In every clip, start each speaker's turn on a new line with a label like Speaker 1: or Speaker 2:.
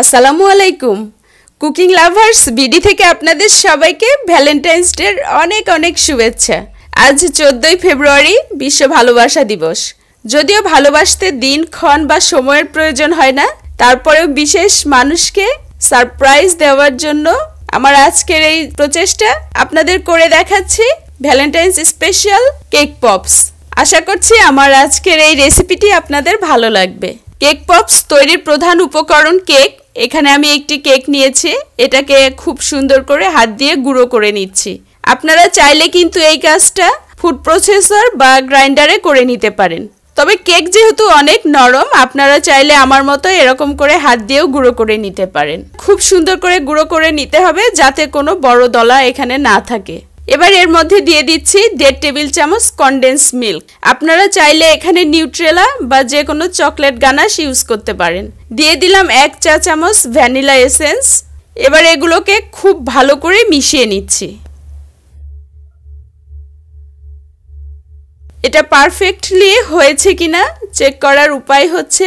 Speaker 1: আসসালামু আলাইকুম cooking lovers BD থেকে আপনাদের সবাইকে ভ্যালেন্টাইন্স ডের অনেক অনেক শুভেচ্ছা আজ চোদ্দই ফেব্রুয়ারি বিশ্ব ভালোবাসা দিবস যদিও ভালোবাসতে দিন ক্ষণ বা সময়ের প্রয়োজন হয় না তারপরেও বিশেষ মানুষকে সারপ্রাইজ দেওয়ার জন্য আমার আজকের এই প্রচেষ্টা আপনাদের করে দেখাচ্ছি ভ্যালেন্টাইন্স স্পেশাল কেক পপস আশা করছি আমার আজকের এই রেসিপিটি আপনাদের ভালো লাগবে কেক পপস তৈরির প্রধান উপকরণ কেক এখানে আমি একটি কেক নিয়েছি এটাকে খুব সুন্দর করে হাত দিয়ে গুঁড়ো করে নিচ্ছি আপনারা চাইলে কিন্তু এই কাজটা ফুড প্রসেসর বা গ্রাইন্ডারে করে নিতে পারেন তবে কেক যেহেতু অনেক নরম আপনারা চাইলে আমার মতো এরকম করে হাত দিয়েও গুঁড়ো করে নিতে পারেন খুব সুন্দর করে গুঁড়ো করে নিতে হবে যাতে কোনো বড় দলা এখানে না থাকে এবার এর মধ্যে দিয়ে দিচ্ছি দেড় টেবিল চামচ কন্ডেন্স মিল্ক আপনারা চাইলে এখানে নিউট্রেলা বা যে কোনো চকলেট গানাস ইউজ করতে পারেন দিয়ে দিলাম এক চা চামচ ভ্যানিলা এসেন্স এবার এগুলোকে খুব ভালো করে মিশিয়ে নিচ্ছি এটা পারফেক্টলি হয়েছে কিনা চেক করার উপায় হচ্ছে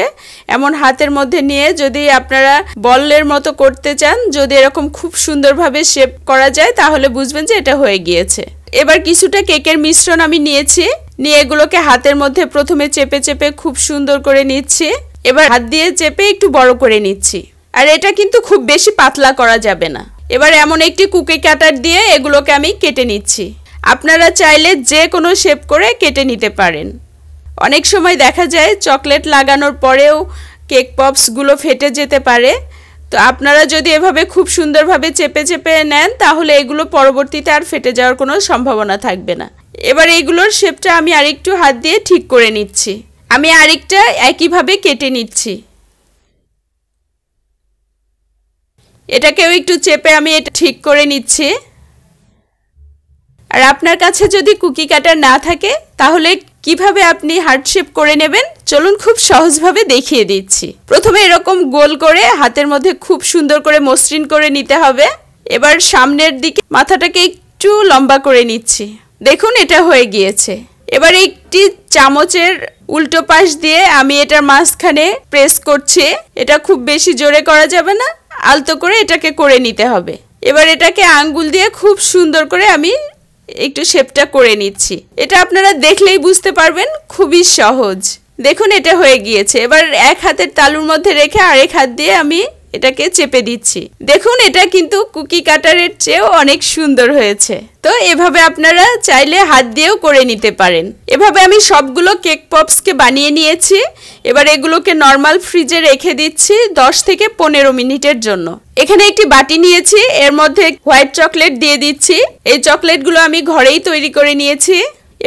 Speaker 1: এমন হাতের মধ্যে নিয়ে যদি আপনারা বলের মতো করতে চান যদি এরকম খুব সুন্দরভাবে শেপ করা যায় তাহলে বুঝবেন যে এটা হয়ে গিয়েছে এবার কিছুটা কেকের মিশ্রণ আমি নিয়েছি নিয়ে এগুলোকে হাতের মধ্যে প্রথমে চেপে চেপে খুব সুন্দর করে নিচ্ছি এবার হাত দিয়ে চেপে একটু বড় করে নিচ্ছি আর এটা কিন্তু খুব বেশি পাতলা করা যাবে না এবার এমন একটি কুকে কাটার দিয়ে এগুলোকে আমি কেটে নিচ্ছি আপনারা চাইলে যে কোনো শেপ করে কেটে নিতে পারেন অনেক সময় দেখা যায় চকলেট লাগানোর পরেও কেক পপসগুলো ফেটে যেতে পারে তো আপনারা যদি এভাবে খুব সুন্দরভাবে চেপে চেপে নেন তাহলে এগুলো পরবর্তীতে আর ফেটে যাওয়ার কোনো সম্ভাবনা থাকবে না এবার এইগুলোর শেপটা আমি আরেকটু হাত দিয়ে ঠিক করে নিচ্ছি আমি আরেকটা একইভাবে কেটে নিচ্ছি এটাকেও একটু চেপে আমি এটা ঠিক করে নিচ্ছি আর আপনার কাছে যদি কুকি কাটার না থাকে তাহলে কিভাবে আপনি হার্ট শেপ করে নেবেন চলুন খুব সহজভাবে দেখিয়ে দিচ্ছি প্রথমে এরকম গোল করে হাতের মধ্যে খুব সুন্দর করে মসৃণ করে নিতে হবে এবার সামনের দিকে মাথাটাকে একটু লম্বা করে নিচ্ছি দেখুন এটা হয়ে গিয়েছে এবার একটি চামচের উল্টো পাশ দিয়ে আমি এটার মাঝখানে প্রেস করছি এটা খুব বেশি জোরে করা যাবে না আলতো করে এটাকে করে নিতে হবে এবার এটাকে আঙ্গুল দিয়ে খুব সুন্দর করে আমি একটু শেপটা করে নিচ্ছি এটা আপনারা দেখলেই বুঝতে পারবেন খুবই সহজ দেখুন এটা হয়ে গিয়েছে এবার এক হাতের তালুর মধ্যে রেখে আরেক হাত দিয়ে আমি এটাকে চেপে দিচ্ছি দেখুন এটা কিন্তু কুকি কাটারের চেয়েও অনেক সুন্দর হয়েছে তো এভাবে আপনারা চাইলে হাত দিয়েও করে নিতে পারেন এভাবে আমি সবগুলো কেক পপসকে বানিয়ে নিয়েছি এবার এগুলোকে নর্মাল ফ্রিজে রেখে দিচ্ছি দশ থেকে পনেরো মিনিটের জন্য এখানে একটি বাটি নিয়েছি এর মধ্যে হোয়াইট চকলেট দিয়ে দিচ্ছি এই চকলেটগুলো আমি ঘরেই তৈরি করে নিয়েছি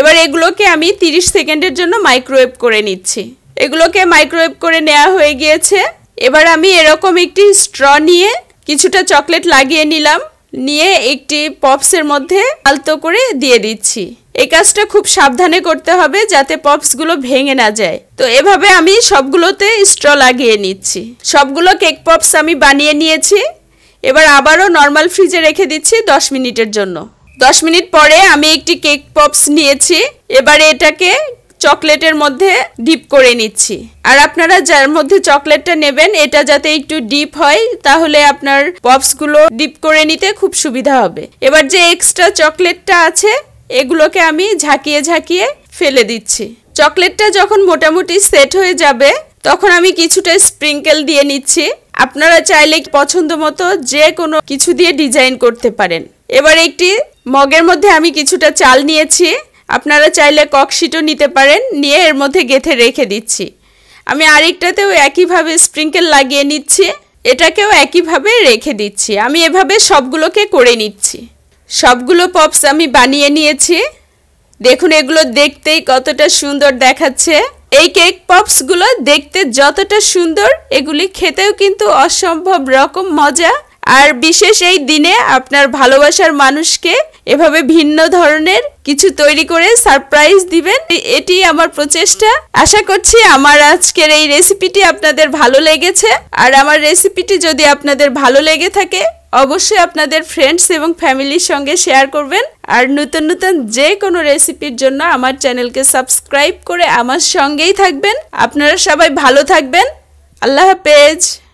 Speaker 1: এবার এগুলোকে আমি 30 সেকেন্ডের জন্য মাইক্রোওয়েভ করে নিচ্ছি এগুলোকে মাইক্রোওয়েভ করে নেওয়া হয়ে গিয়েছে এবার আমি এরকম একটি স্ট্র নিয়ে কিছুটা চকলেট লাগিয়ে নিলাম নিয়ে একটি পপসের মধ্যে আলতো করে দিয়ে দিচ্ছি এই কাজটা খুব সাবধানে করতে হবে যাতে পপসগুলো ভেঙে না যায় তো এভাবে আমি সবগুলোতে স্ট্র লাগিয়ে নিচ্ছি সবগুলো কেক পপস আমি বানিয়ে নিয়েছি এবার আবারও নর্মাল ফ্রিজে রেখে দিচ্ছি দশ মিনিটের জন্য দশ মিনিট পরে আমি একটি কেক পপস নিয়েছি এবারে এটাকে চকলেটের মধ্যে ডিপ করে নিচ্ছি আর আপনারা যার মধ্যে চকলেটটা নেবেন এটা যাতে একটু ডিপ হয় তাহলে আপনার পপসগুলো ডিপ করে নিতে খুব সুবিধা হবে এবার যে এক্সট্রা চকলেটটা আছে এগুলোকে আমি ঝাঁকিয়ে ঝাঁকিয়ে ফেলে দিচ্ছি চকলেটটা যখন মোটামুটি সেট হয়ে যাবে তখন আমি কিছুটা স্প্রিঙ্কেল দিয়ে নিচ্ছি আপনারা চাইলে পছন্দ মতো যে কোনো কিছু দিয়ে ডিজাইন করতে পারেন এবার একটি মগের মধ্যে আমি কিছুটা চাল নিয়েছি আপনারা চাইলে ককশিটও নিতে পারেন নিয়ে এর মধ্যে গেথে রেখে দিচ্ছি আমি আরেকটাতেও একইভাবে স্প্রিঙ্কেল লাগিয়ে নিচ্ছি এটাকেও একইভাবে রেখে দিচ্ছি আমি এভাবে সবগুলোকে করে নিচ্ছি সবগুলো পপস আমি বানিয়ে নিয়েছি দেখুন এগুলো দেখতেই কতটা সুন্দর দেখাচ্ছে এই কেক পপসগুলো দেখতে যতটা সুন্দর এগুলি খেতেও কিন্তু অসম্ভব রকম মজা আর বিশেষ এই দিনে আপনার ভালোবাসার মানুষকে এভাবে ভিন্ন ধরনের কিছু তৈরি করে সারপ্রাইজ দিবেন এটি আমার প্রচেষ্টা আশা করছি আমার আজকের এই রেসিপিটি আপনাদের ভালো লেগেছে আর আমার রেসিপিটি যদি আপনাদের ভালো লেগে থাকে অবশ্যই আপনাদের ফ্রেন্ডস এবং ফ্যামিলির সঙ্গে শেয়ার করবেন আর নতুন নতুন যে কোনো রেসিপির জন্য আমার চ্যানেলকে সাবস্ক্রাইব করে আমার সঙ্গেই থাকবেন আপনারা সবাই ভালো থাকবেন আল্লাহ হাফেজ